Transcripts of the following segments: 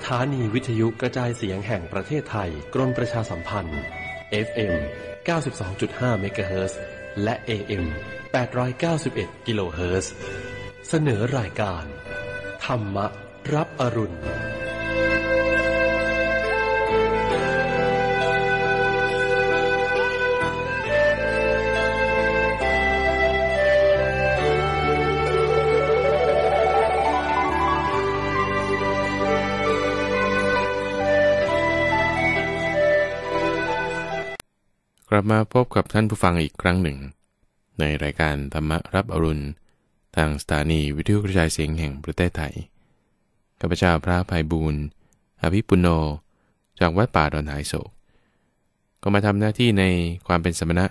สถานีวิทยุกระจายเสียงแห่งประเทศไทย กรมประชาสัมพันธ์ FM 92.5 เมกะเฮิร์และ AM 891 กิโลเฮิร์สเสนอรายการ ธรรมรับอรุณมาพบกับท่านผู้ฟังอีกครั้งหนึ่ง ในรายการธรรมรับอรุณทางสถานีวิทยุกระจายเสียงแห่งประเทศไทยข้าพเจ้าพระภัยบูรณ์อภิปุโนจากวัดป่าดอนหายโศก ก็มาทำหน้าที่ในความเป็นสมณะ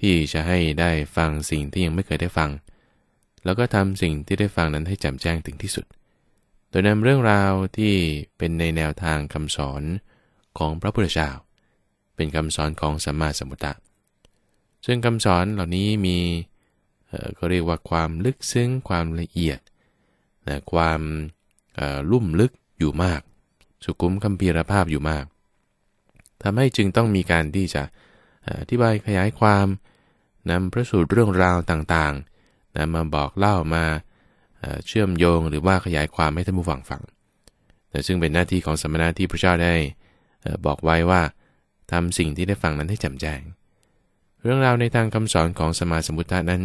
ที่จะให้ได้ฟังสิ่งที่ยังไม่เคยได้ฟัง แล้วก็ทำสิ่งที่ได้ฟังนั้นให้แจ่มแจ้งถึงที่สุด โดยนำเรื่องราวที่เป็นในแนวทางคำสอนของพระพุทธเจ้าเป็นคำสอนของสัมมาสัมพุทธะ ซึ่งคำสอนเหล่านี้มีก็เรียกว่า ความลึกซึ้ง ความละเอียดนะความลุ่มลึกอยู่มาก สุขุมคัมภีรภาพอยู่มากทำให้จึงต้องมีการที่จะอธิบายขยายความนำพระสูตรเรื่องราวต่างๆนะมาบอกเล่ามาเชื่อมโยงหรือว่าขยายความให้ท่านผู้ฟังฟังแต่ซึ่งเป็นหน้าที่ของสมณะที่พระเจ้าได้บอกไว้ว่าทำสิ่งที่ได้ฟังนั้นให้แจ่มแจ้ง เรื่องราวในทางคำสอนของสมาสมุทตานั้น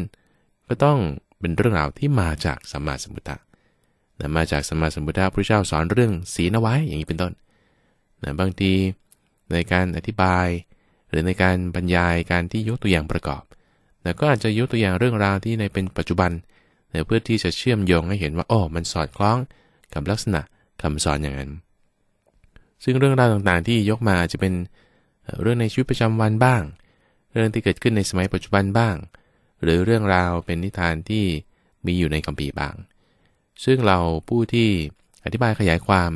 ก็ต้องเป็นเรื่องราวที่มาจากสมาสมุทตานะมาจากสมาสมุทตาพระเจ้าสอนเรื่องศีลไว้อย่างนี้เป็นต้นนะบางที ในการอธิบาย หรือในการบรรยายการที่ยกตัวอย่างประกอบนะก็อาจจะยกตัวอย่างเรื่องราวที่ในเป็นปัจจุบันนะเพื่อที่จะเชื่อมโยงให้เห็นว่าโอ้มันสอดคล้องกับลักษณะคำสอนอย่างนั้น ซึ่งเรื่องราวต่างๆที่ยกมาจะเป็นเรื่องในชีวิตประจำวันบ้าง เรื่องที่เกิดขึ้นในสมัยปัจจุบันบ้าง หรือเรื่องราวเป็นนิทานที่มีอยู่ในคัมภีร์บ้าง ซึ่งเราผู้ที่อธิบายขยายความ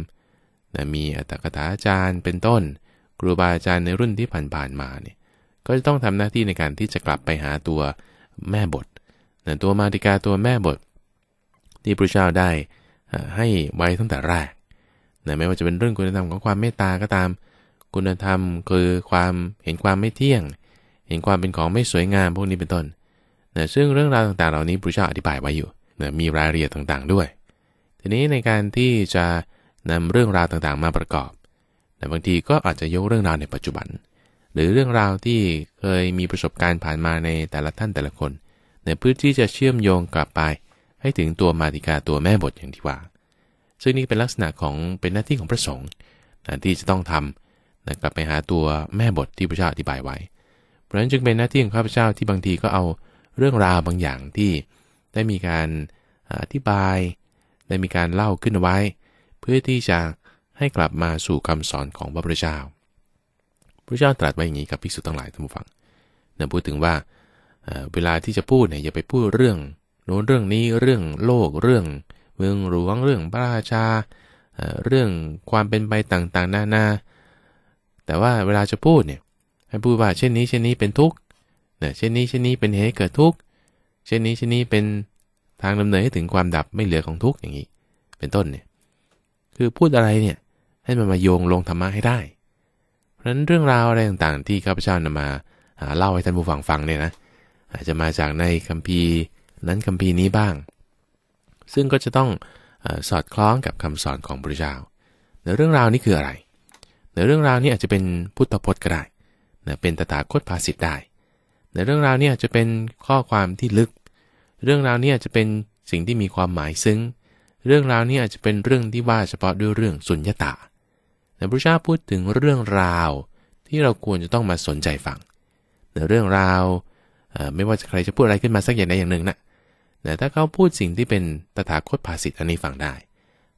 นะมีอัตกถาอาจารย์ เป็นต้นครูบาอาจารย์ในรุ่นที่ผ่านๆมาเนี่ยก็จะต้องทำหน้าที่ในการที่จะกลับไปหาตัวแม่บทนะตัวมาติกาตัวแม่บท ที่พระเจ้าได้ให้ไว้ตั้งแต่แรกนะไม่ว่าจะเป็นเรื่องคุณธรรมของความเมตตาก็ตามคุณธรรมคือความเห็นความไม่เที่ยง เห็นความเป็นของไม่สวยงามพวกนี้เป็นต้นนะซึ่งเรื่องราวต่างๆเหล่านี้พระเจ้าอธิบายไว้อยู่นะมีรายละเอียดต่างๆ ด้วย ทีนี้ในการที่จะนำเรื่องราวต่างๆ มาประกอบนะบางทีก็อาจจะยกเรื่องราวในปัจจุบัน หรือเรื่องราวที่เคยมีประสบการณ์ผ่านมาในแต่ละท่านแต่ละคน ในพื้นที่จะเชื่อมโยงกลับไปให้ถึงตัวมาติกาตัวแม่บทอย่างที่ว่า ซึ่งนี่เป็นลักษณะของเป็นหน้าที่ของพระสงฆ์นที่จะต้องทำแต่กลับไปหาตัวแม่บทที่พระเจ้าอธิบายไว้ เพราะฉะนั้นจึงเป็นหน้าที่ของข้าพเจ้าที่บางทีก็เอาเรื่องราวบางอย่างที่ได้มีการอธิบาย ได้มีการเล่าขึ้นไว้ เพื่อที่จะให้กลับมาสู่คำสอนของพระพุทธเจ้า พระเจ้าตรัสไว้อย่างนี้กับภิกษุทั้งหลายท่านผู้ฟังนะพูดถึงว่าเวลาที่จะพูดเนี่ยอย่าไปพูดเรื่องโน้นเรื่องนี้เรื่องโลกเรื่อง เมืองหลวงเรื่องพระราชาเรื่องความเป็นไปต่างๆนานาแต่ว่าเวลาจะพูดเนี่ยให้พูดว่าเช่นนี้เช่นนี้เป็นทุกข์นยเช่นนี้เช่นนี้เป็นเหตุเกิดทุกข์เช่นนี้เช่นนี้เป็นทางดำเนินให้ถึงความดับไม่เหลือของทุกข์อย่างนี้ เป็นต้นเนี่ยคือพูดอะไรเนี่ยให้มันมาโยงลงธรรมะให้ได้ เพราะฉะนั้นเรื่องราวอะไรต่างๆที่ข้าพเจ้านำมาเล่าให้ท่านผู้ฟังฟังเนี่ยนะอาจจะมาจากในคัมภีร์นั้นคัมภีร์นี้บ้าง ซึ่งก็จะต้องอสอดคล้องกับคำสอนของพระเจ้าแตเรื่องราวนี้คืออะไรในเรื่องราวนี้อาจจะเป็นพุทธพจน์ก็ได้นะเป็นตถาคตภาษิตได้ ในเรื่องราวนี้อาจจะเป็นข้อความที่ลึก เรื่องราวนี้อาจจะเป็นสิ่งที่มีความหมายซึ้ง เรื่องราวนี้อาจจะเป็นเรื่องที่ว่าเฉพาะด้วยเรื่องสุญญตาในพระเจ้าพูดถึงเรื่องราวที่เราควรจะต้องมาสนใจฟัง ในเรื่องราวไม่ว่าใครจะพูดอะไรขึ้นมาสักอย่างใดอย่างหนึ่งนะแต่ถ้าเขาพูดสิ่งที่เป็นตถาคตภาษิตอันนี้ฟังได้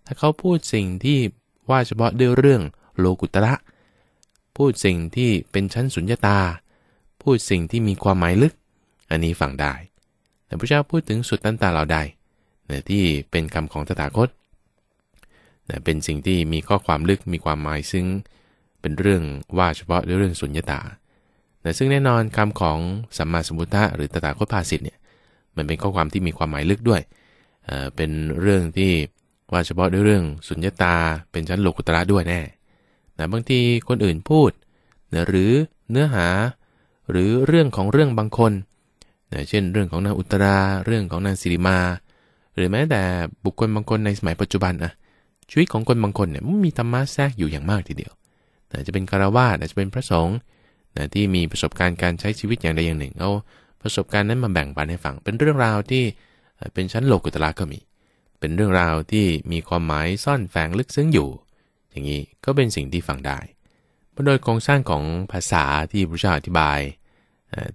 ถ้าเขาพูดสิ่งที่ว่าเฉพาะด้วยเรื่องโลกุตระพูดสิ่งที่เป็นชั้นสุญญาตา พูดสิ่งที่มีความหมายลึกอันนี้ฟังได้ แต่พระเจ้าพูดถึงสุดตันตาเหล่าใดนยที่เป็นคำของตถาคตนยเป็นสิ่งที่มีข้อความลึกมีความหมายซึ่งเป็นเรื่องว่าเฉพาะเรื่องสุญญาตานยซึ่งแน่นอนคำของสัมมาสัมพุทธะหรือตถาคตภาสิทธ์เนี่ยมันเป็นข้อความที่มีความหมายลึกด้วยเป็นเรื่องที่ว่าเฉพาะด้วยเรื่องสุญญาตา เป็นชั้นโลกุตระด้วยแน่นะบางทีคนอื่นพูดนะหรือเนื้อหาหรือเรื่องของเรื่องบางคนนะเช่น เรื่องของนาง อุตราเรื่องของนางสิริมาหรือแม้แต่บุคคลบางคนในสมัยปัจจุบันอะชีวิตของคนบางคนเนี่ยมันมีธรรมะแทรกอยู่อย่างมากทีเดียวอาจะเป็นคารวาสจะเป็นพระสงฆ์ที่มีประสบการณ์การใช้ชีวิตอย่างใดอย่างหนึ่งเอาประสบการณ์นั้นมาแบ่งปันให้ฟังเป็นเรื่องราวที่เป็นชั้นโลกุตละก็มีเป็นเรื่องราวที่มีความหมายซ่อนแฝงลึกซึ้งอยู่อย่างนี้ก็เป็นสิ่งที่ฟังได้เพราะโดยโครงสร้างของภาษาที่พระเจ้าอธิบาย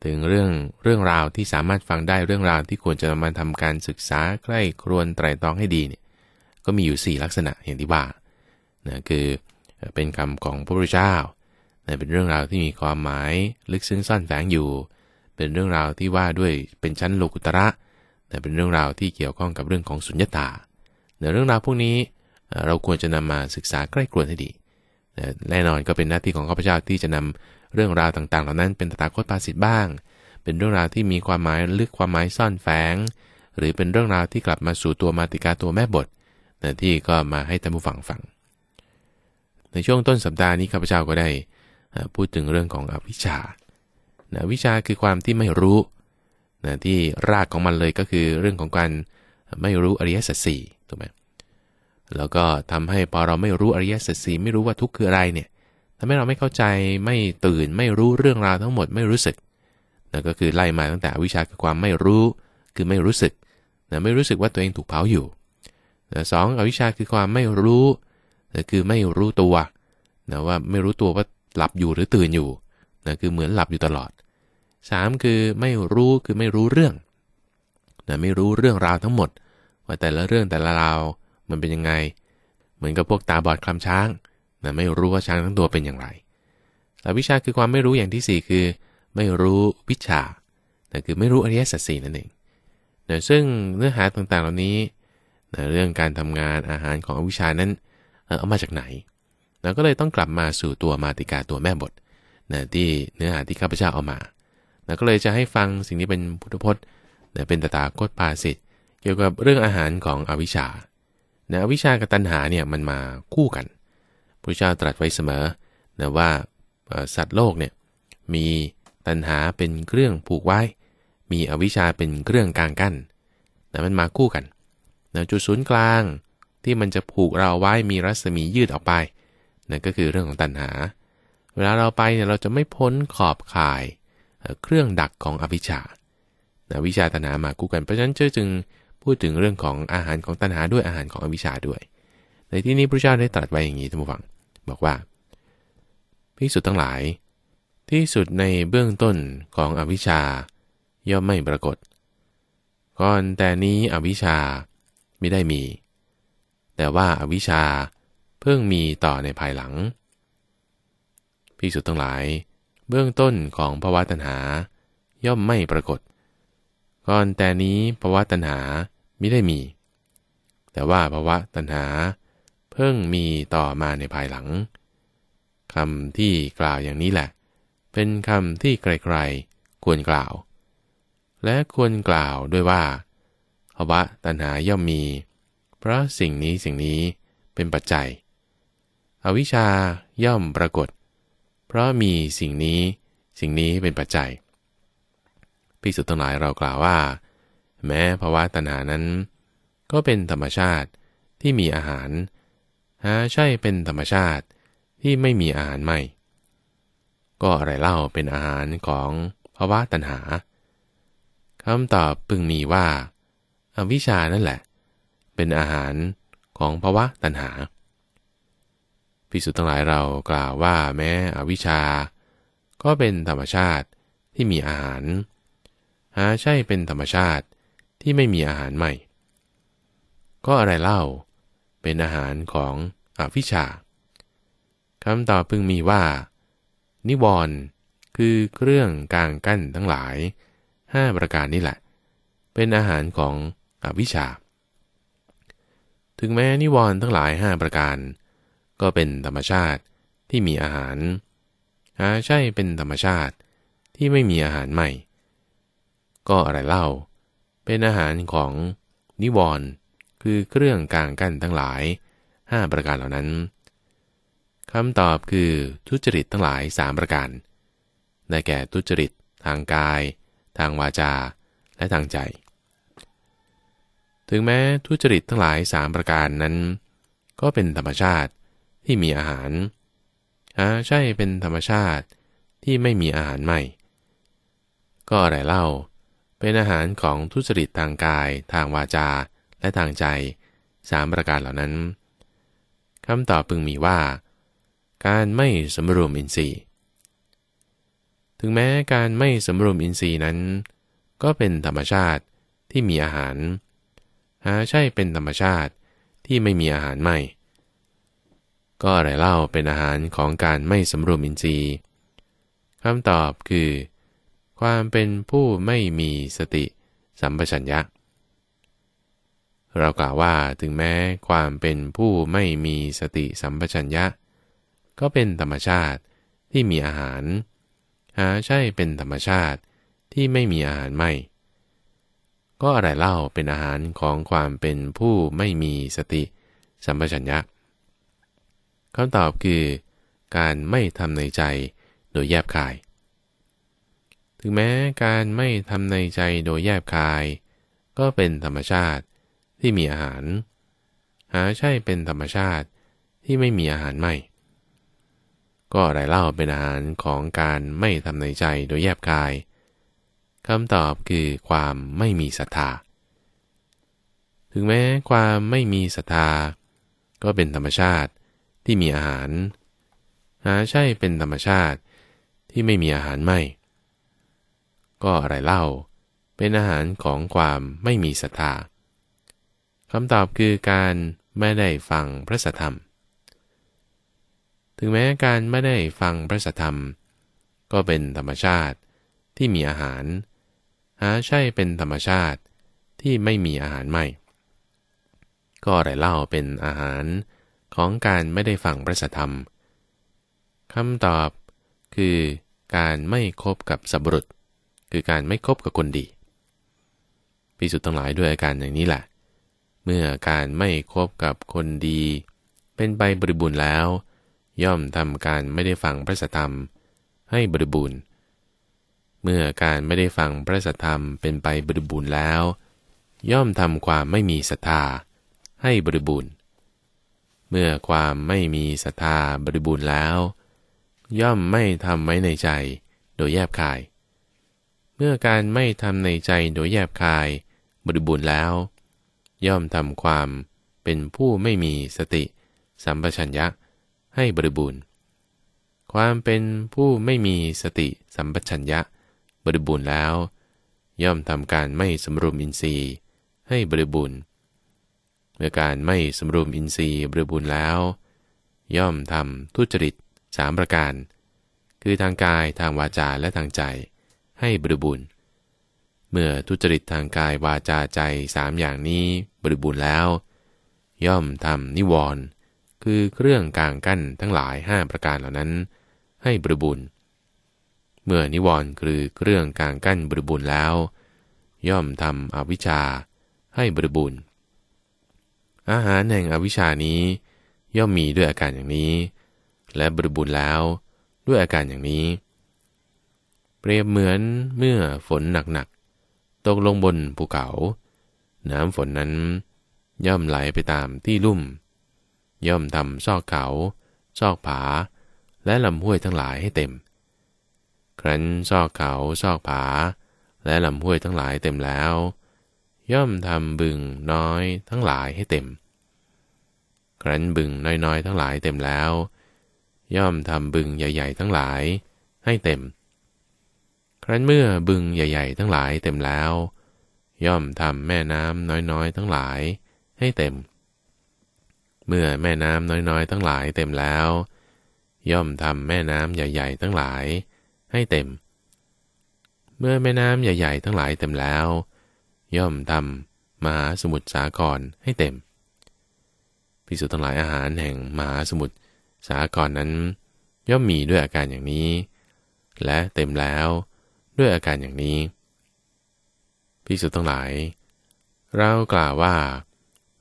ถึงเรื่องเรื่องราวที่สามารถฟังได้ เรื่องราวที่ควรจะมาทำการศึกษาใกล้ครวนไตรตรองให้ดีเนี่ยก็มีอยู่ 4 ลักษณะอย่างที่ว่านะคือเป็นคำของพระพุทธเจ้านะเป็นเรื่องราวที่มีความหมายลึกซึ้งซ่อนแฝงอยู่ เป็นเรื่องราวที่ว่าด้วยเป็นชั้นโลกุตระ แต่เป็นเรื่องราวที่เกี่ยวข้องกับเรื่องของสุญญตาเนะเรื่องราวพวกนี้เราควรจะนำมาศึกษาใกล้รัวนให้ดี แน่นอนก็เป็นหน้าที่ของข้าพเจ้าที่จะนำเรื่องราวต่างๆ เหล่านั้นเป็นตถาคตปาสิทธิ์บ้าง เป็นเรื่องราวที่มีความหมายลึกความหมายซ่อนแฝง หรือเป็นเรื่องราวที่กลับมาสู่ตัวมาติกาตัวแม่บท ที่ก็มาให้ท่านผู้ฟังฟัง ในช่วงต้นสัปดาห์นี้ข้าพเจ้าก็ได้พูดถึงเรื่องของอวิชชาอวิชชาคือความที่ไม่รู้นะที่รากของมันเลยก็คือเรื่องของการไม่รู้อริยสัจสี่ถูกไหมแล้วก็ทำให้พอเราไม่รู้อริยสัจสีไม่รู้ว่าทุกข์คืออะไรเนี่ยทำให้เราไม่เข้าใจไม่ตื่นไม่รู้เรื่องราวทั้งหมด ไม่รู้สึกนั่นก็คือไล่มาตั้งแต่วิชาคือความไม่รู้คือไม่รู้สึกนะไม่รู้สึกว่าตัวเองถูกเผาอยู่นะสองอวิชาคือความไม่รู้นะคือไม่รู้ตัวนะว่าไม่รู้ตัวว่าหลับอยู่หรือตื่นอยู่นะคือเหมือนหลับอยู่ตลอด 3 คือไม่รู้คือไม่รู้เรื่องนะไม่รู้เรื่องราวทั้งหมด ว่าแต่ละเรื่องแต่ละราวมันเป็นยังไง เหมือนกับพวกตาบอดคลำช้างนะไม่รู้ว่าช้างทั้งตัวเป็นอย่างไรแต่วิชาคือความไม่รู้อย่างที่ 4 คือ ไม่รู้วิชาคือไม่รู้อริยสัจสี่นั่นเองนะซึ่งเนื้อหาต่าง ๆเหล่านี้นะเรื่องการทำงานอาหารของวิชานั้นเอามาจากไหนเราก็เลยต้องกลับมาสู่ตัวมาติกาตัวแม่บทนะที่เนื้อหาที่ข้าพเจ้าเอามาเราก็เลยจะให้ฟังสิ่งที่เป็นพุทธพจน์เป็นตาตาโคตรภาสิทธิ์เกี่ยวกับเรื่องอาหารของอวิชชานะวิชากับตัณหาเนี่ยมันมาคู่กันพระเจ้าตรัสไว้เสมอนะว่าสัตว์โลกเนี่ยมีตัณหาเป็นเครื่องผูกไว้ มีอวิชชาเป็นเครื่องกลางกั้นนะมันมาคู่กันนะจุดศูนย์กลางที่มันจะผูกเราไว้มีรัศมียืดออกไปนั่นก็คือเรื่องของตัณหา เวลาเราไปเนี่ยเราจะไม่พ้นขอบข่ายเครื่องดักของอวิชชานะวิชาตัณหามาคู่กันเพราะฉะนั้นเจ้จึงพูดถึงเรื่องของอาหารของตัณหาด้วยอาหารของอวิชชาด้วย ในที่นี้พระเจ้าได้ตรัสไว้อย่างนี้ท่านผู้ฟังบอกว่าพิสุ์ทั้งหลาย ที่สุดในเบื้องต้นของอวิชชาย่อมไม่ปรากฏก่อน แต่นี้อวิชชาไม่ได้มี แต่ว่าอาวิชชาเพิ่งมีต่อในภายหลังพิสุ์ทั้งหลาย เบื้องต้นของภวะตัณหา ย่อมไม่ปรากฏ ก่อนแต่นี้ภวะตัณหามิได้มี แต่ว่าภาวะตัณหา เพิ่งมีต่อมาในภายหลังคำที่กล่าวอย่างนี้แหละ เป็นคำที่ไกลๆ ควรกล่าว และควรกล่าวด้วยว่าภาวะตัณหาย่อมมี เพราะสิ่งนี้สิ่งนี้เป็นปัจจัย อวิชชาย่อมปรากฏ เพราะมีสิ่งนี้ สิ่งนี้เป็นปัจจัย พิสุทธ์ทั้งหลายเรากล่าวว่าแม้ภาวะตัณหานั้น ก็เป็นธรรมชาติที่มีอาหาร หาใช่ เป็นธรรมชาติที่ไม่มีอาหารไม่ ก็อะไรเล่าเป็นอาหารของภาวะตัณหา คำตอบพึงมีว่า อวิชานั่นแหละ เป็นอาหารของภาวะตัณหา พิสุทั้งหลายเรากล่าวว่าแม้อวิชชาก็เป็นธรรมชาติที่มีอาหารหาใช่ เป็นธรรมชาติที่ไม่มีอาหารใหม่ ก็อะไรเล่า เป็นอาหารของอภิชา คำตอบพึงมีว่า นิวรณ์คือเครื่องกลางกั้นทั้งหลาย 5 ประการนี่แหละ เป็นอาหารของอวิชชา ถึงแม้นิวรณ์ทั้งหลาย 5 ประการ ก็เป็นธรรมชาติที่มีอาหารหาใช่เป็นธรรมชาติที่ไม่มีอาหารใหม่ ก็อะไรเล่าเป็นอาหารของนิวรณ์คือเครื่องกลางกั้นทั้งหลาย 5 ประการเหล่านั้นคำตอบคือทุจริตทั้งหลาย 3 ประการ ได้แก่ทุจริต ทางกาย ทางวาจา และทางใจ ถึงแม้ทุจริตทั้งหลาย 3 ประการนั้น ก็เป็นธรรมชาติที่มีอาหารอาใช่เป็นธรรมชาติที่ไม่มีอาหารใหม่ ก็อะไรเล่าเป็นอาหารของทุจริตทางกายทางวาจาและทางใจสามประการเหล่านั้นคำตอบพึงมีว่า การไม่สมรวมอินทรีย์ ถึงแม้การไม่สมรวมอินทรีย์นั้น ก็เป็นธรรมชาติที่มีอาหาร หาใช่เป็นธรรมชาติที่ไม่มีอาหารไม่ ก็อะไรเล่าเป็นอาหารของการไม่สมรวมอินทรีย์คำตอบคือความเป็นผู้ไม่มีสติสัมปชัญญะ เรากล่าวว่าถึงแม้ความเป็นผู้ไม่มีสติสัมปชัญญะ ก็เป็นธรรมชาติที่มีอาหาร หาใช่เป็นธรรมชาติที่ไม่มีอาหาร ไม่ ก็อะไรเล่าเป็นอาหารของความเป็นผู้ไม่มีสติ สัมปชัญญะคำตอบคือ การไม่ทำในใจโดยแยบคายถึงแม้การไม่ทำในใจโดยแยบคายก็เป็นธรรมชาติที่มีอาหาร หาใช่เป็นธรรมชาติที่ไม่มีอาหารไม่ ก็อะไรเล่าเป็นอาหารของการไม่ทำในใจโดยแยบกายคำตอบคือความไม่มีศรัทธา ถึงแม้ความไม่มีศรัทธาก็เป็นธรรมชาติที่มีอาหาร หาใช่เป็นธรรมชาติที่ไม่มีอาหารไม่ก็อะไรเล่าเป็นอาหารของความไม่มีศรัทธา คำตอบคือการไม่ได้ฟังพระสัทธรรม ถึงแม้การไม่ได้ฟังพระสัทธรรม ก็เป็นธรรมชาติที่มีอาหาร หาใช่เป็นธรรมชาติที่ไม่มีอาหารไม่ ก็อะไรเล่าเป็นอาหารของการไม่ได้ฟังพระสัทธรรม คำตอบคือการไม่คบกับสับรุษคือการไม่คบกับคนดี พิสุทธ์ทั้งหลายด้วยอาการอย่างนี้แหละ เมื่อการไม่คบกับคนดี เป็นไปบริบูรณ์แล้ว ย่อมทำการไม่ได้ฟังพระธรรมให้บริบูรณ์เมื่อการไม่ได้ฟังพระธรรมเป็นไปบริบูรณ์แล้ว ย่อมทำความไม่มีศรัทธาให้บริบูรณ์เมื่อความไม่มีศรัทธาบริบูรณ์แล้ว ย่อมไม่ทำไว้ในใจโดยแยบคายเมื่อการไม่ทำในใจโดยแยบคายบริบูรณ์แล้ว ย่อมทำความเป็นผู้ไม่มีสติสัมปชัญญะให้บริบูรณ์ ความเป็นผู้ไม่มีสติ สัมปชัญญะบริบูรณ์แล้ว ย่อมทำการไม่สมรวมอินทรีย์ให้บริบูรณ์ เมื่อการไม่สมรวมอินทรีย์บริบูรณ์แล้ว ย่อมทำทุจริตสามประการ คือทางกาย ทางวาจา และทางใจให้บริบูรณ์เมื่อทุจริตทางกายวาจาใจสามอย่างนี้บริบูรณ์แล้ว ย่อมทำนิวรณ์คือเครื่องกลางกั้นทั้งหลายห้าประการเหล่านั้น ให้บริบูรณ์เมื่อนิวรณ์คือเครื่องกลางกั้นบริบูรณ์แล้ว ย่อมทำอวิชชาให้บริบูรณ์อาหารแห่งอวิชานี้ ย่อมมีด้วยอาการอย่างนี้ และบริบูรณ์แล้วด้วยอาการอย่างนี้เปรียบเหมือนเมื่อฝนหนักๆ ตกลงบนภูเขา น้ำฝนนั้น ย่อมไหลไปตามที่ลุ่ม ย่อมทำซอกเขา ซอกผา และลำห้วยทั้งหลายให้เต็ม ครั้นซอกเขา ซอกผา และลำห้วยทั้งหลายเต็มแล้ว ย่อมทำบึงน้อยทั้งหลายให้เต็ม ครั้นบึงน้อย ๆ ทั้งหลายเต็มแล้ว ย่อมทำบึงใหญ่ๆ ทั้งหลายให้เต็มครั้นเมื่อบึงใหญ่ ๆ ทั้งหลายเต็มแล้ว ย่อมทำแม่น้ำน้อยๆ ทั้งหลายให้เต็ม เมื่อแม่น้ำน้อยๆ ทั้งหลายเต็มแล้ว ย่อมทำแม่น้ำใหญ่ ๆทั้งหลายให้เต็ม เมื่อแม่น้ำใหญ่ๆ ทั้งหลายเต็มแล้ว ย่อมทำมหาสมุทรสาครให้เต็ม พิสุทั้งหลายอาหารแห่งมหาสมุทรสาครนั้น ย่อมมีด้วยอาการอย่างนี้ และเต็มแล้วด้วยอาการอย่างนี้พิสุทั้งหลาย เรากล่าวว่า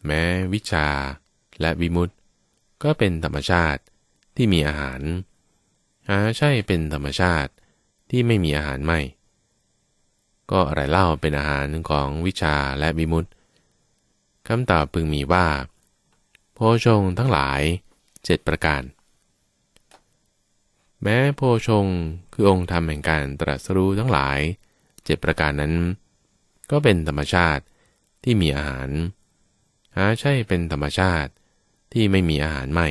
แม้วิชาและวิมุตตก็เป็นธรรมชาติที่มีอาหาร หาใช่เป็นธรรมชาติที่ไม่มีอาหารไม่ ก็อะไรเล่าเป็นอาหารของวิชาและวิมุตตคำตอบพึงมีว่าโพชงทั้งหลายเจ็ดประการแม้โพชงคือองค์ธรรมแห่งการตรัสรู้ทั้งหลายเจ็ดประการนั้น ก็เป็นธรรมชาติที่มีอาหาร หาใช่เป็นธรรมชาติที่ไม่มีอาหารไม่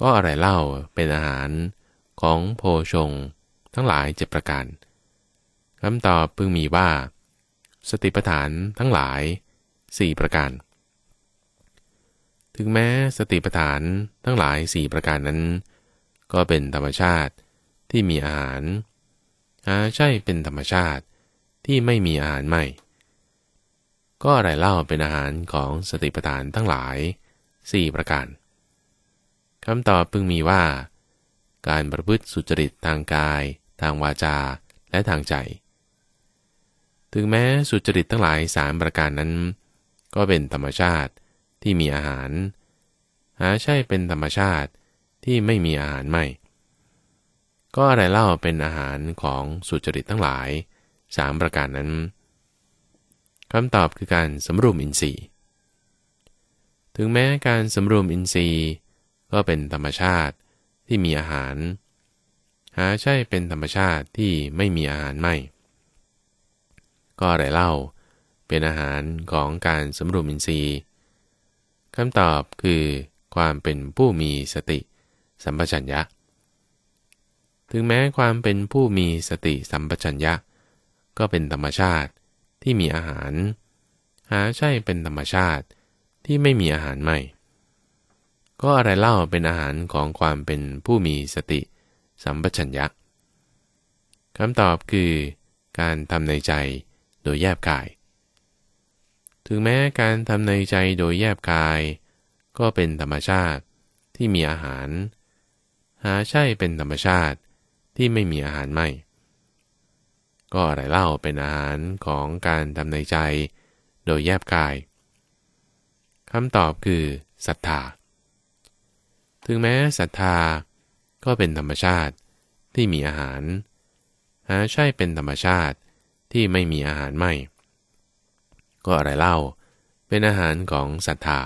ก็อะไรเล่าเป็นอาหารของโพชงทั้งหลายเจ็ดประการคำตอบพึงมีว่า สติปัฏฐานทั้งหลายสี่ประการ ถึงแม้สติปัฏฐานทั้งหลายสี่ประการนั้นก็เป็นธรรมชาติที่มีอาหาร หาใช่เป็นธรรมชาติที่ไม่มีอาหารไม่ ก็อะไรเล่าเป็นอาหารของสติปัฏฐานทั้งหลาย 4 ประการคำตอบพึงมีว่า การประพฤติสุจริตทางกาย ทางวาจาและทางใจ ถึงแม้สุจริตทั้งหลายสามประการนั้น ก็เป็นธรรมชาติที่มีอาหาร หาใช่เป็นธรรมชาติที่ไม่มีอาหารไม่ ก็อะไรเล่าเป็นอาหารของสุจริตทั้งหลายสามประการนั้น คำตอบคือการสำรวมอินทรีย์ ถึงแม้การสำรวมอินทรีย์ ก็เป็นธรรมชาติที่มีอาหาร หาใช่เป็นธรรมชาติที่ไม่มีอาหารไม่ ก็อะไรเล่าเป็นอาหารของการสำรวมอินทรีย์คำตอบคือ ความเป็นผู้มีสติสัมปชัญญะ ถึงแม้ความเป็นผู้มีสติสัมปชัญญะ ก็เป็นธรรมชาติที่มีอาหาร หาใช่เป็นธรรมชาติที่ไม่มีอาหารใหม่ ก็อะไรเล่าเป็นอาหารของความเป็นผู้มีสติ สัมปชัญญะคำตอบคือการทำในใจโดยแยบกาย ถึงแม้การทำในใจโดยแยบกาย ก็เป็นธรรมชาติที่มีอาหารหาใช่เป็นธรรมชาติที่ไม่มีอาหารไม่ ก็อะไรเล่าเป็นอาหารของการทำในใจโดยแยบกายคำตอบคือศรัทธา ถึงแม้ศรัทธาก็เป็นธรรมชาติที่มีอาหาร หาใช่เป็นธรรมชาติที่ไม่มีอาหารไม่ ก็อะไรเล่าเป็นอาหารของศรัทธา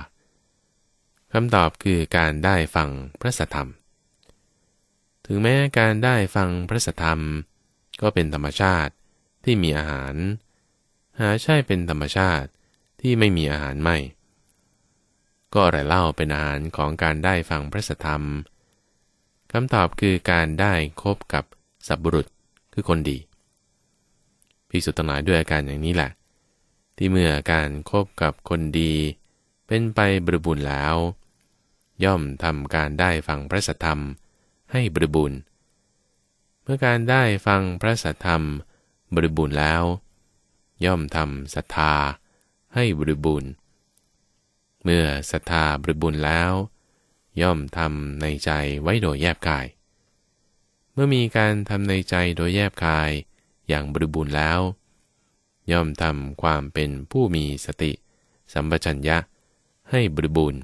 คำตอบคือการได้ฟังพระสัทธรรมถึงแม้การได้ฟังพระธรรม ก็เป็นธรรมชาติที่มีอาหาร หาใช่เป็นธรรมชาติที่ไม่มีอาหารไม่ ก็อะไรเล่าเป็นอาหารของการได้ฟังพระธรรมคำตอบคือการได้คบกับสับบุรุษคือคนดีพิสุตังหลายด้วยอาการอย่างนี้แหละ ที่เมื่อการคบกับคนดี เป็นไปบริบูรณ์แล้ว ย่อมทำการได้ฟังพระธรรมให้บริบูรณ์เมื่อการได้ฟังพระสัทธรรมบริบูรณ์แล้ว ย่อมทำศรัทธาให้บริบูรณ์เมื่อศรัทธาบริบูรณ์แล้ว ย่อมทำในใจไว้โดยแยบกาย เมื่อมีการทำในใจโดยแยบกายอย่างบริบูรณ์แล้ว ย่อมทำความเป็นผู้มีสติ สัมปชัญญะให้บริบูรณ์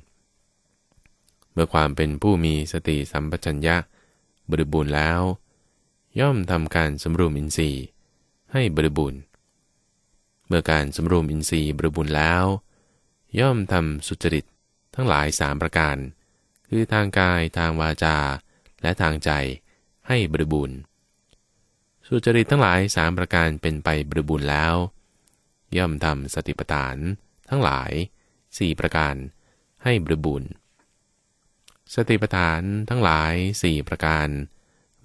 เมื่อความเป็นผู้มีสติสัมปชัญญะบริบูรณ์แล้ว ย่อมทำการสำรวมอินทรีย์ ให้บริบูรณ์เมื่อการสำรวมอินทรีย์บริบูรณ์แล้ว ย่อมทำสุจริตทั้งหลายสามประการ คือทางกายทางวาจาและทางใจให้บริบูรณ์สุจริตทั้งหลายสามประการเป็นไปบริบูรณ์แล้ว ย่อมทำสติปัฏฐานทั้งหลายสี่ประการให้บริบูรณ์สติปัฏฐานทั้งหลายสี่ประการ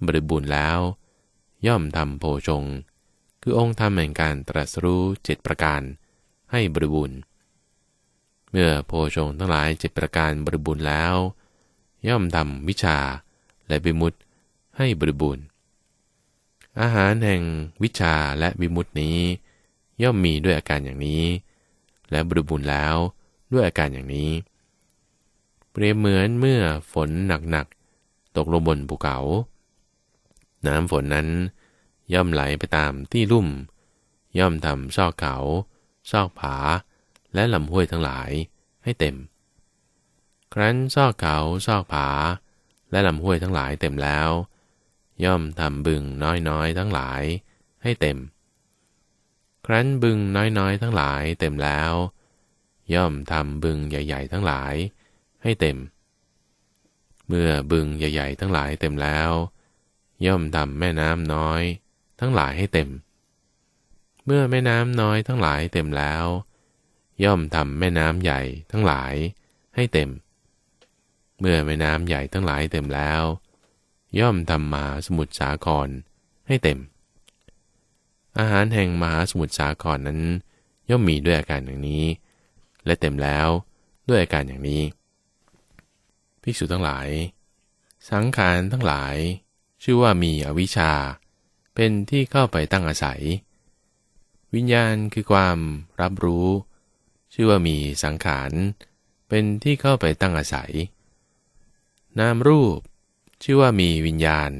บริบูรณ์แล้ว ย่อมทำโพชงคือองค์ธรรมแห่งการตรัสรู้เจ็ดประการให้บริบูรณ์เมื่อโพชงทั้งหลายเจ็ดประการบริบูรณ์แล้ว ย่อมทำวิชาและบิมุตให้บริบูรณ์อาหารแห่งวิชาและบิมุตนี้ ย่อมมีด้วยอาการอย่างนี้ และบริบูรณ์แล้วด้วยอาการอย่างนี้เรียบเหมือนเมื่อฝนหนักๆตกลงบนภูเขา น้ำฝนนั้นย่อมไหลไปตามที่ลุ่ม ย่อมทำซอกเขา ซอกผา และลำห้วยทั้งหลายให้เต็ม ครั้นซอกเขา ซอกผา และลำห้วยทั้งหลายเต็มแล้ว ย่อมทำบึงน้อยๆทั้งหลายให้เต็ม ครั้นบึงน้อยๆทั้งหลายเต็มแล้ว ย่อมทำบึงใหญ่ๆ ทั้งหลายให้เต็ม เมื่อบึงใหญ่ๆทั้งหลายเต็มแล้ว ย่อมทำแม่น้ำน้อยทั้งหลายให้เต็ม เมื่อแม่น้ำน้อยทั้งหลายเต็มแล้ว ย่อมทำแม่น้ำใหญ่ทั้งหลายให้เต็ม เมื่อแม่น้ำใหญ่ทั้งหลายเต็มแล้ว ย่อมทำมหาสมุทรสาครให้เต็ม อาหารแห่งมหาสมุทรสาครนนั้นย่อมมีด้วยอาการอย่างนี้ และเต็มแล้วด้วยอาการอย่างนี้ิกษุทั้งหลาย สังขารทั้งหลาย ชื่อว่ามีอวิชชา เป็นที่เข้าไปตั้งอาศัย วิญญาณคือความรับรู้ ชื่อว่ามีสังขารเป็นที่เข้าไปตั้งอาศัย นามรูป ชื่อว่ามีวิญญาณ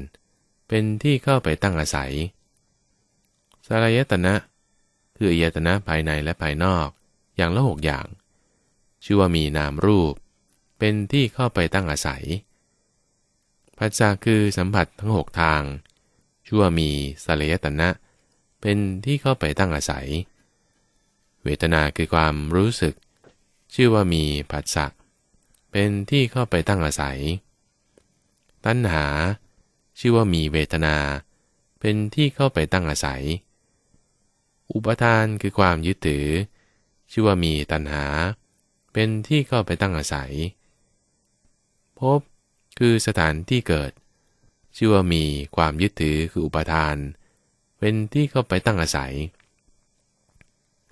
เป็นที่เข้าไปตั้งอาศัยสลายตนะคืออายตนะภายในและภายนอกอย่างละหกอย่าง ชื่อว่ามีนามรูปเป็นที่เข้าไปตั้งอาศัย ผัสสาคือสัมผัสทั้งหกทางชั่วมีสเลยตนะ เป็นที่เข้าไปตั้งอาศัย เวทนาคือความรู้สึก ชื่อว่ามีผัสสะ เป็นที่เข้าไปตั้งอาศัย ตัณหา ชื่อว่ามีเวทนา เป็นที่เข้าไปตั้งอาศัย อุปทานคือความยึดถือ ชื่อว่ามีตัณหา เป็นที่เข้าไปตั้งอาศัยภพคือสถานที่เกิด ชื่อว่ามีความยึดถือคืออุปทาน เป็นที่เข้าไปตั้งอาศัย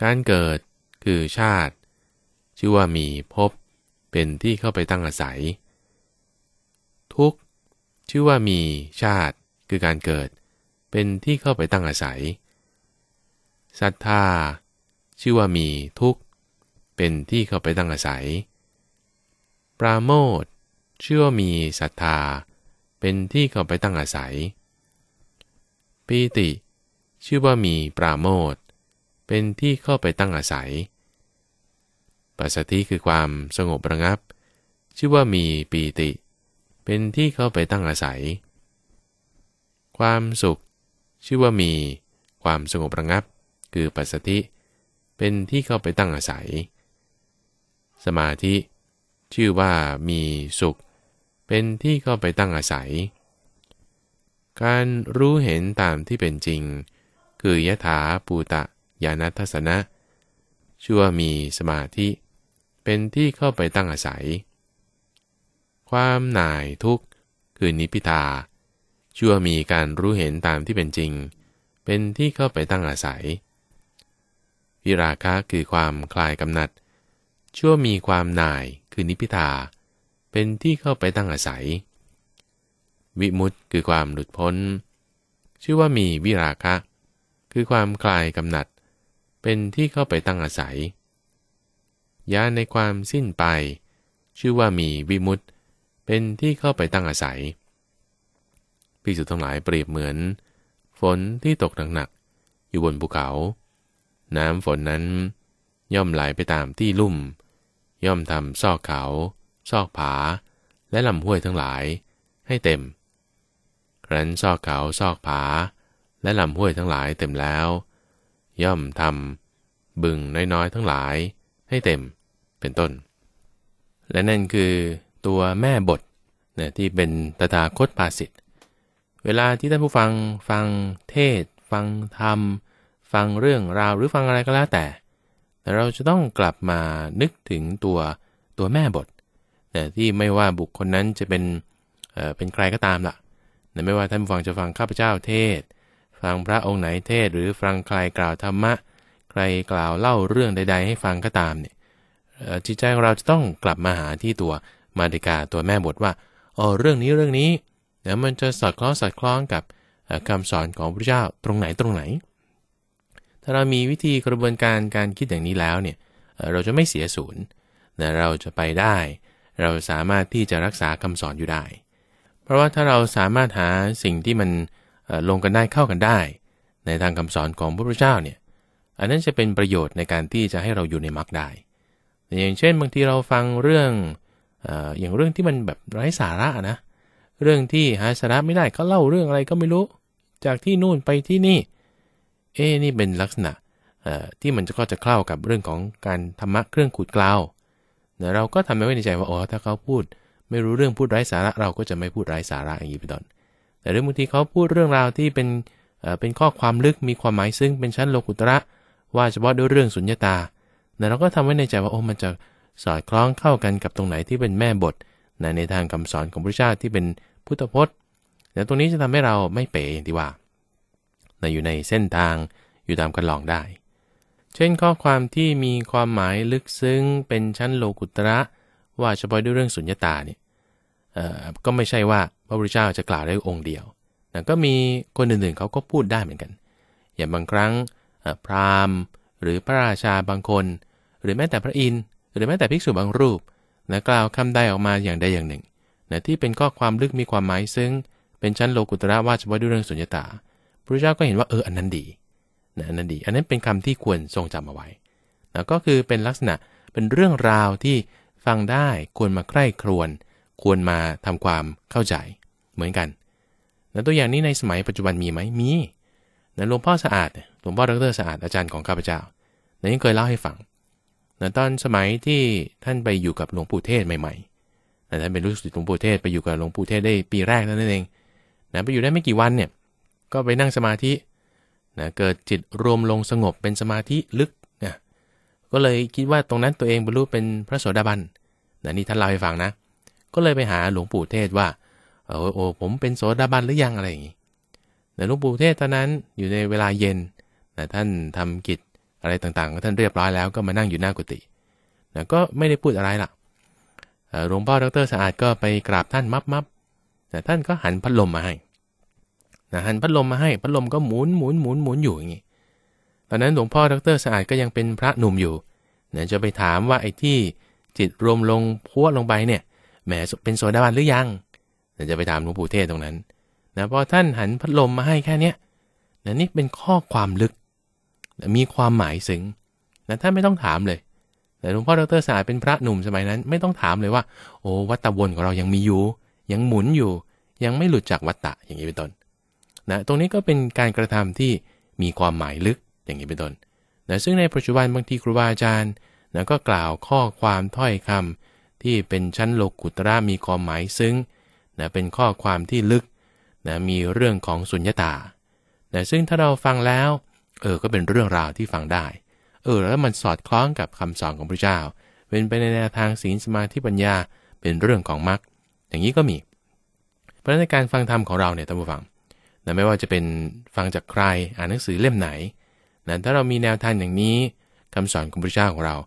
การเกิดคือชาติ ชื่อว่ามีภพเป็นที่เข้าไปตั้งอาศัย ทุกชื่อว่ามีชาติ คือการเกิด เป็นที่เข้าไปตั้งอาศัยศรัทธา ชื่อว่ามีทุกข์เป็นที่เข้าไปตั้งอาศัย ปราโมทชื่อว่ามีศรัทธา เป็นที่เข้าไปตั้งอาศัย ปีติ ชื่อว่ามีปราโมทเป็นที่เข้าไปตั้งอาศัย ปัสสติคือความสงบระงับ ชื่อว่ามีปีติ เป็นที่เข้าไปตั้งอาศัย ความสุข ชื่อว่ามี ความสงบระงับ คือปัสสติเป็นที่เข้าไปตั้งอาศัย สมาธิ ชื่อว่ามีสุขเป็นที่เข้าไปตั้งอาศัย การรู้เห็นตามที่เป็นจริง คือยถาปูตะยานัทสนะ ชั่วมีสมาธิ เป็นที่เข้าไปตั้งอาศัย ความหน่ายทุกข์คือนิพิทา ชั่วมีการรู้เห็นตามที่เป็นจริง เป็นที่เข้าไปตั้งอาศัย วิราคะคือความคลายกำหนัด ชั่วมีความหน่ายคือนิพิทาาเป็นที่เข้าไปตั้งอาศัย วิมุตต์คือความหลุดพ้น ชื่อว่ามีวิราคะ คือความคลายกำหนัด เป็นที่เข้าไปตั้งอาศัย ยาในความสิ้นไป ชื่อว่ามีวิมุตต์เป็นที่เข้าไปตั้งอาศัย พิสุทั้งหลายเปรียบเหมือน ฝนที่ตกหนักๆ อยู่บนภูเขา น้ำฝนนั้น ย่อมไหลไปตามที่ลุ่ม ย่อมทำซอกเขาซอกผาและลำห้วยทั้งหลายให้เต็ม ครั้นซอกเขาซอกผาและลำห้วยทั้งหลายเต็มแล้ว ย่อมทำบึงน้อยน้อยทั้งหลายให้เต็มเป็นต้น และนั่นคือตัวแม่บทนะที่เป็นตถาคตภาสิทธิ์เวลาที่ท่านผู้ฟังฟังเทศ ฟังธรรมฟังเรื่องราวหรือฟังอะไรก็แล้วแต่แต่เราจะต้องกลับมานึกถึงตัวตัวแม่บทแต่ที่ไม่ว่าบุคคลนั้นจะเป็นเป็นใครก็ตามละ่ะ ไม่ว่าท่านฟังจะฟังข้าพเจ้าเทศ ฟังพระองค์ไหนเทศ หรือฟังใครกล่าวธรรมะ ใครกล่าวเล่าเรื่องใดๆให้ฟังก็ตามเนี่ยจิตใจของเราจะต้องกลับมาหาที่ตัวมาติกาตัวแม่บทว่าอ๋อเรื่องนี้เรื่องนี้เดี๋ยวมันจะสอดคล้องสอดคล้องกับคำสอนของพระเจ้าตรงไหนตรงไหน ถ้าเรามีวิธีกระบวนการการคิดอย่างนี้แล้วเนี่ยเราจะไม่เสียศูนย์เราจะไปได้เราสามารถที่จะรักษาคำสอนอยู่ได้ เพราะว่าถ้าเราสามารถหาสิ่งที่มันลงกันได้เข้ากันได้ ในทางคำสอนของพระพุทธเจ้าเนี่ย อันนั้นจะเป็นประโยชน์ในการที่จะให้เราอยู่ในมรรคได้ อย่างเช่นบางทีเราฟังเรื่องอย่างเรื่องที่มันแบบไร้สาระนะ เรื่องที่หาสาระไม่ได้เขาเล่าเรื่องอะไรก็ไม่รู้ จากที่นู่นไปที่นี่ เอ๊นี่เป็นลักษณะที่มันจะก็จะเข้ากับเรื่องของการธรรมะเครื่องขูดกลาวเราก็ทำไว้ในใจว่าอ๋อถ้าเขาพูดไม่รู้เรื่องพูดไร้สาระเราก็จะไม่พูดไร้สาระอย่างนี้ไปตอนแต่เรื่องบางทีเขาพูดเรื่องราวที่เป็นเป็นข้อความลึกมีความหมายซึ่งเป็นชั้นโลกุตระว่าเฉพาะด้วยเรื่องสุญญตาแต่เราก็ทำไว้ในใจว่าโอ้มันจะสอดคล้องเข้ากันกับตรงไหนที่เป็นแม่บทนในทางคำสอนของพระเจ้าที่เป็นพุทธพจน์แต่ตรงนี้จะทำให้เราไม่เป๋อย่างที่ว่าอยู่ในเส้นทางอยู่ตามกันลองได้ช่นข้อความที่มีความหมายลึกซึ้งเป็นชั้นโลกุตระว่าเฉพาะด้วยเรื่องสุญญตาเนี่ยก็ไม่ใช่ว่าพระพุทธเจ้าจะกล่าวได้องค์เดียวนะก็มีคนอื่นๆเขาก็พูดได้เหมือนกัน อย่างบางครั้งพราหมณ์หรือพระราชาบางคน หรือแม้แต่พระอินทร์หรือแม้แต่ภิกษุบางรูปนะกล่าวคำใดออกมาอย่างใดอย่างหนึ่งนะที่เป็นข้อความลึกมีความหมายซึ่งเป็นชั้นโลกุตระว่าเฉพาะด้วยเรื่องสุญญตาพระพุทธเจ้าก็เห็นว่าเอออันนั้นดีนะนั่นดี อันนั้นเป็นคำที่ควรทรงจำเอาไว้นะก็คือเป็นลักษณะเป็นเรื่องราวที่ฟังได้ ควรมาใคร่ครวญควรมาทำความเข้าใจเหมือนกันนะตัวอย่างนี้ในสมัยปัจจุบันมีไหมมีนะหลวงพ่อสะอาด หลวงพ่อดรสะอาดอาจารย์ของข้าพเจ้านะยังเคยเล่าให้ฟังนะตอนสมัยที่ท่านไปอยู่กับหลวงปู่เทศใหม่ๆนะท่านเป็นลูกศิษย์หลวงปู่เทศไปอยู่กับหลวงปู่เทศได้ปีแรกนั่นเองนะไปอยู่ได้ไม่กี่วันเนี่ย ก็ไปนั่งสมาธินะเกิดจิตรวมลงสงบเป็นสมาธิลึกนะก็เลยคิดว่าตรงนั้นตัวเองบรรลุเป็นพระโสดาบันนะนี่ท่านเล่าให้ฟังนะ ก็เลยไปหาหลวงปู่เทศว่าเออโอ้ผมเป็นโสดาบันหรือยังอะไรอย่างนี้หนะหลวงปู่เทศตอนนั้นอยู่ในเวลาเย็นนะท่านทำกิจอะไรต่างๆท่านเรียบร้อยแล้วก็มานั่งอยู่หน้ากุฏินะก็ไม่ได้พูดอะไรล่ะหลวงพ่อดรสะอาดก็ไปกราบท่านมับมับแต่ท่านก็หันพัดลมมาให้นะหันพัดลมมาให้ พัดลมก็หมุนหมุนหมุนหมุนอยู่อย่างนี้ตอนนั้นหลวงพ่อดรสะอาดก็ยังเป็นพระหนุ่มอยู่เนี่ยจะไปถามว่าไอ้ที่จิตรวมลงพัวลงไปเนี่ยแหมเป็นโสดาบันหรือยังเนี่ยจะไปถามหลวงปู่เทศตรงนั้นนะพอท่านหันพัดลมมาให้แค่เนี้ยนะนี่เป็นข้อความลึกนะมีความหมายสึงนะท่านไม่ต้องถามเลยหลวงพ่อดรสายเป็นพระหนุ่มสมัยนั้น ไม่ต้องถามเลยว่า โอ้วัตตะวนของเรายังมีอยู่ ยังหมุนอยู่ ยังไม่หลุดจากวัตตะอย่างนี้เป็นต้นนะตรงนี้ก็เป็นการกระทำที่มีความหมายลึกอย่างนี้เป็นต้นนะซึ่งในปัจจุบันบางทีครูบาอาจารย์นะก็กล่าวข้อความถ้อยคำที่เป็นชั้นโลกุตระมีความหมายซึ่งนะเป็นข้อความที่ลึกนะมีเรื่องของสุญญตานะซึ่งถ้าเราฟังแล้วเออก็เป็นเรื่องราวที่ฟังได้เออแล้วมันสอดคล้องกับคำสอนของพระเจ้าเป็นไปในแนวทางศีลสมาธิปัญญาเป็นเรื่องของมรรคอย่างนี้ก็มีเพราะในการฟังธรรมของเราเนี่ยท่านผู้ฟังนะไม่ว่าจะเป็นฟังจากใครอ่านหนังสือเล่มไหนนะถ้าเรามีแนวทางอย่างนี้ คำสอนของพระเจ้าของเรา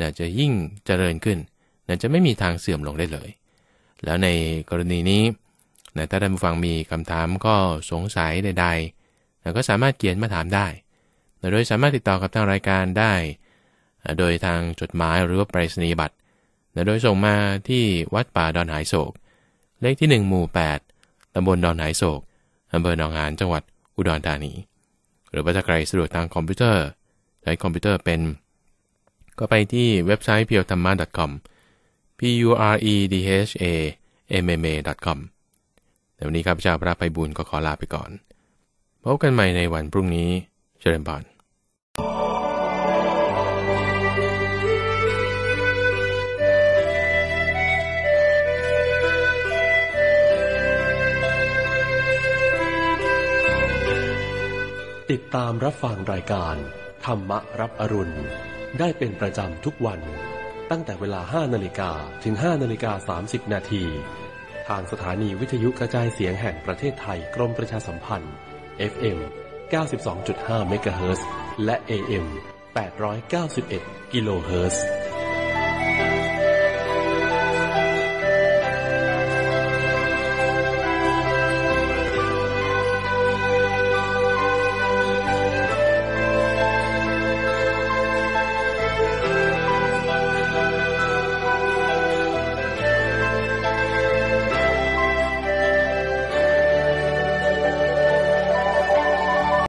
นะจะยิ่งเจริญขึ้นนะจะไม่มีทางเสื่อมลงได้เลย แล้วในกรณีนี้นะถ้าท่านผู้ฟังมีคำถามก็สงสัยใดๆนะก็สามารถเขียนมาถามได้นะโดยสามารถติดต่อกับทางรายการได้ โดยทางจดหมายหรือว่าไปรษณียบัตร โดยส่งมาที่วัดป่าดอนหายโศก เลขที่ 1 หมู่ 8ตำบลดอนหายโศกอำเภอหนองหานจังหวัดอุดรธานีหรือว่าถ้าใครสะดวกทางคอมพิวเตอร์ใช้คอมพิวเตอร์เป็น ก็ไปที่เว็บไซต์ p u r e t h a m m a c o m p u r e d h a m m a c o m แต่วันนี้ครับเจ้าพระไปบุญก็ขอลาไปก่อน พบกันใหม่ในวันพรุ่งนี้เชิญบอนติดตามรับฟังรายการ ธรรมรับอรุณ ได้เป็นประจำทุกวัน ตั้งแต่เวลา 5นาฬิกาถึง 5นาฬิกา30นาทีทางสถานีวิทยุกระจายเสียงแห่งประเทศไทยกรมประชาสัมพันธ์ FM 92.5เมกะเฮิรตซ์และ AM 891กิโลเฮิรตซ์